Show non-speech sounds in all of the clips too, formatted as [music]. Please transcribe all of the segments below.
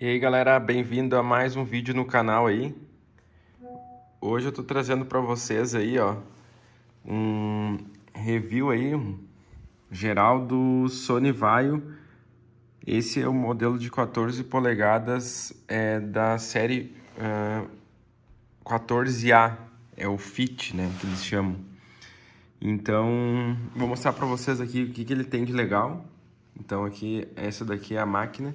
E aí galera, bem-vindo a mais um vídeo no canal aí. Hoje eu tô trazendo para vocês aí, ó, um review aí geral do Sony Vaio. Esse é o modelo de 14 polegadas é, da série 14A, é, é o Fit, né, que eles chamam. Então, vou mostrar para vocês aqui o que, que ele tem de legal. Então aqui, essa daqui é a máquina.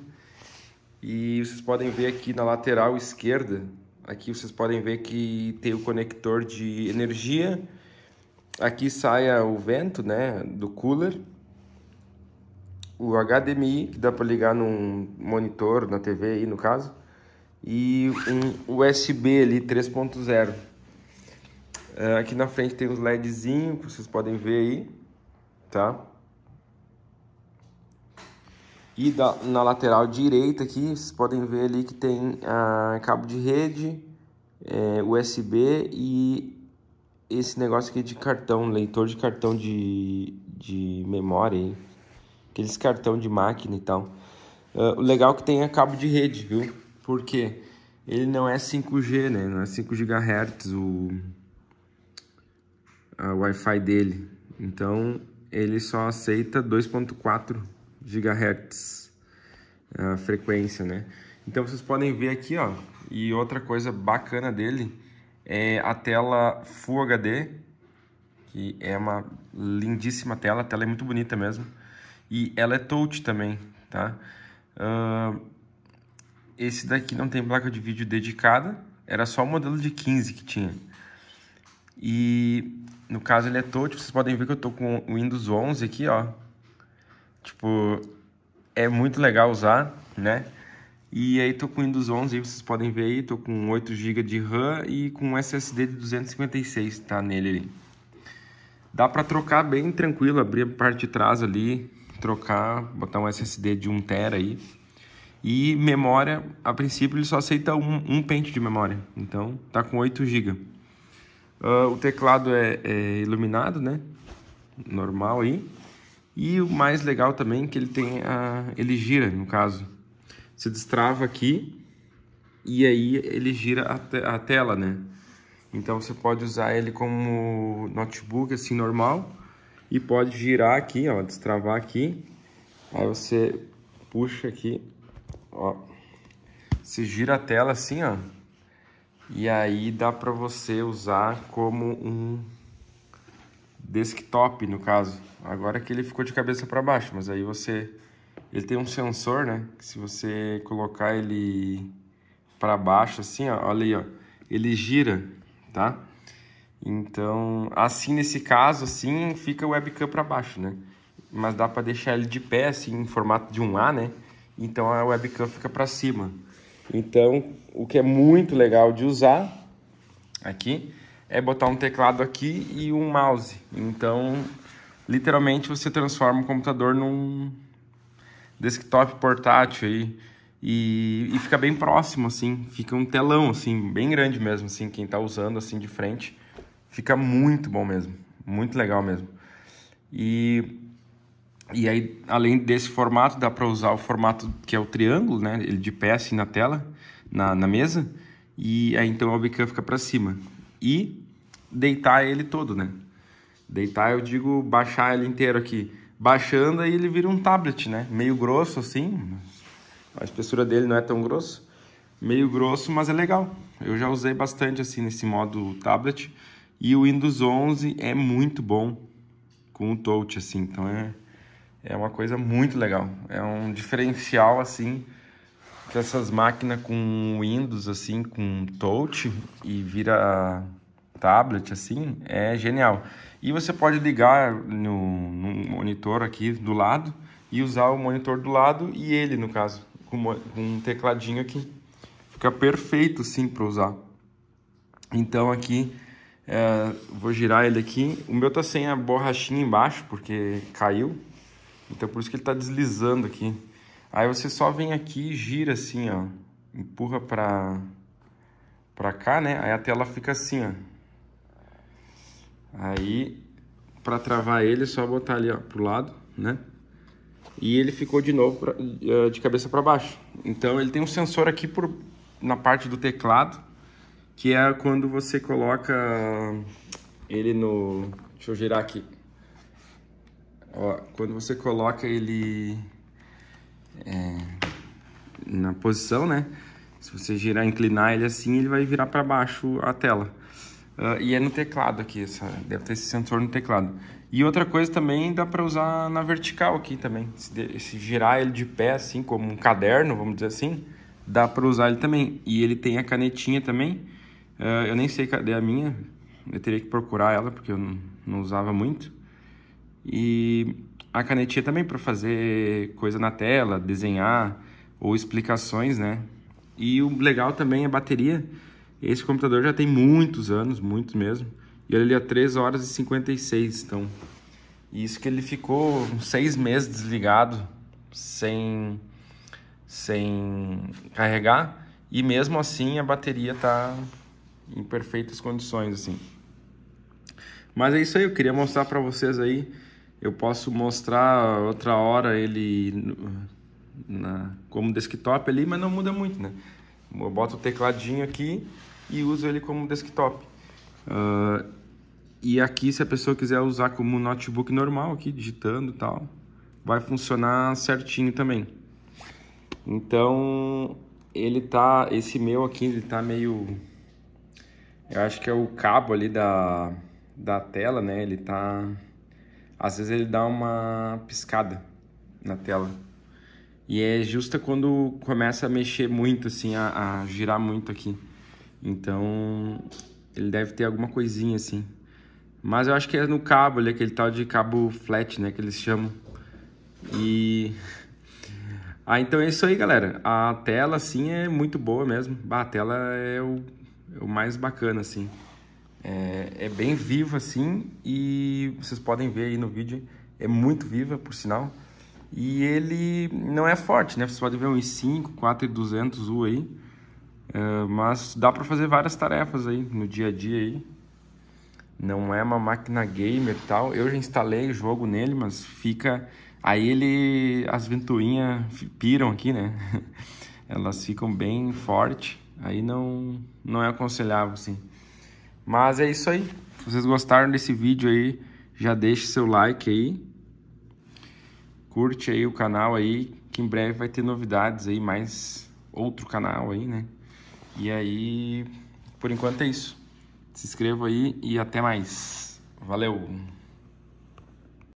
E vocês podem ver aqui na lateral esquerda, aqui vocês podem ver que tem o conector de energia. Aqui sai o vento, né, do cooler. O HDMI, que dá para ligar num monitor, na TV aí no caso. E um USB ali 3.0. É, aqui na frente tem os LEDzinhos que vocês podem ver aí, tá? E da, na lateral direita aqui, vocês podem ver ali que tem ah, cabo de rede, é, USB e esse negócio aqui de cartão, leitor de cartão de, de memória, hein? aqueles cartão de máquina e tal. Ah, o legal é que tem a cabo de rede, viu? Porque ele não é 5G, né? Não é 5 GHz o, o Wi-Fi dele. Então, ele só aceita 2.4 GHz a frequência, né? Então vocês podem ver aqui, ó, e outra coisa bacana dele é a tela Full HD, que é uma lindíssima tela, a tela é muito bonita mesmo, e ela é touch também, tá? Uh, esse daqui não tem placa de vídeo dedicada, era só o modelo de 15 que tinha. E no caso ele é touch, vocês podem ver que eu tô com o Windows 11 aqui, ó, Tipo, é muito legal usar, né? E aí tô com Windows 11, vocês podem ver aí, tô com 8 GB de RAM e com um SSD de 256, tá nele ali. Dá para trocar bem tranquilo, abrir a parte de trás ali, trocar, botar um SSD de 1 TB aí. E memória, a princípio ele só aceita um, um pente de memória, então tá com 8 GB. Uh, o teclado é, é iluminado, né? Normal aí. E o mais legal também é que ele tem a ele gira, no caso. Você destrava aqui e aí ele gira a, te a tela, né? Então você pode usar ele como notebook assim normal e pode girar aqui, ó, destravar aqui. Aí você puxa aqui, ó. Você gira a tela assim, ó. E aí dá para você usar como um desktop, no caso. Agora que ele ficou de cabeça para baixo, mas aí você... Ele tem um sensor, né? Que se você colocar ele para baixo, assim, ó, olha aí, ó. Ele gira, tá? Então, assim, nesse caso, assim, fica o webcam para baixo, né? Mas dá para deixar ele de pé, assim, em formato de um A, né? Então, a webcam fica para cima. Então, o que é muito legal de usar aqui é botar um teclado aqui e um mouse. Então, literalmente você transforma o computador num desktop portátil aí. E, e, fica bem próximo, assim, fica um telão, assim, bem grande mesmo, assim, quem está usando, assim, de frente, fica muito bom mesmo, muito legal mesmo. E, e aí, além desse formato, dá para usar o formato que é o triângulo, né, ele de pé, assim, na tela, na, na mesa, e aí então a webcam fica para cima e deitar ele todo, né? Deitar, eu digo baixar ele inteiro aqui. Baixando, aí ele vira um tablet, né? Meio grosso assim. A espessura dele não é tão grosso. Meio grosso, mas é legal. Eu já usei bastante assim nesse modo tablet. E o Windows 11 é muito bom com o touch, assim. Então é, é uma coisa muito legal. É um diferencial, assim, essas máquinas com Windows, assim, com touch e vira tablet, assim, é genial. E você pode ligar no, no monitor aqui do lado e usar o monitor do lado e ele, no caso, com, com um tecladinho aqui. Fica perfeito, sim, para usar. Então, aqui, é, vou girar ele aqui. O meu tá sem a borrachinha embaixo, porque caiu. Então, por isso que ele tá deslizando aqui. Aí você só vem aqui e gira assim, ó. Empurra pra, pra cá, né? Aí a tela fica assim, ó. Aí, pra travar ele, é só botar ali, ó, pro lado, né? E ele ficou de novo pra, eh, de cabeça para baixo. Então, ele tem um sensor aqui por, na parte do teclado, que é quando você coloca ele no... Deixa eu girar aqui. Ó, quando você coloca ele é, na posição, né? Se você girar, inclinar ele assim, ele vai virar para baixo a tela. Uh, e é no teclado aqui, essa, deve ter esse sensor no teclado. E outra coisa também dá para usar na vertical aqui também. Se, se girar ele de pé assim, como um caderno, vamos dizer assim, dá para usar ele também. E ele tem a canetinha também. Uh, eu nem sei cadê a minha. Eu teria que procurar ela porque eu não, não usava muito. E a canetinha também para fazer coisa na tela, desenhar ou explicações, né? E o legal também é a bateria. Esse computador já tem muitos anos, muitos mesmo. E ele é 3 horas e 56, então... Isso que ele ficou uns seis meses desligado, sem, sem carregar. E mesmo assim a bateria tá em perfeitas condições, assim. Mas é isso aí, eu queria mostrar para vocês aí eu posso mostrar outra hora ele na, como desktop ali, mas não muda muito, né? Eu boto o tecladinho aqui e uso ele como desktop. Uh, e aqui, se a pessoa quiser usar como notebook normal aqui, digitando e tal, vai funcionar certinho também. Então, ele tá, esse meu aqui, ele tá meio, eu acho que é o cabo ali da, da tela, né? Ele tá às vezes ele dá uma piscada na tela. E é justa quando começa a mexer muito, assim, a, a girar muito aqui. Então, ele deve ter alguma coisinha, assim. Mas eu acho que é no cabo ali, aquele tal de cabo flat, né, que eles chamam. E... [laughs] Ah, então é isso aí, galera. A tela, assim, é muito boa mesmo. Ah, a tela é o, é o mais bacana, assim. É, é bem viva assim e vocês podem ver aí no vídeo, é muito viva por sinal. E ele não é forte, né? Vocês podem ver um i5, 4200U aí. É, mas dá para fazer várias tarefas aí no dia a dia aí. Não é uma máquina gamer e tal. Eu já instalei o jogo nele, mas fica... Aí ele... As ventoinhas piram aqui, né? [laughs] Elas ficam bem forte. Aí não, não é aconselhável, assim. Mas é isso aí. Se vocês gostaram desse vídeo aí, já deixe seu like aí. Curte aí o canal aí, que em breve vai ter novidades aí, mais outro canal aí, né? E aí, por enquanto é isso. Se inscreva aí e até mais. Valeu!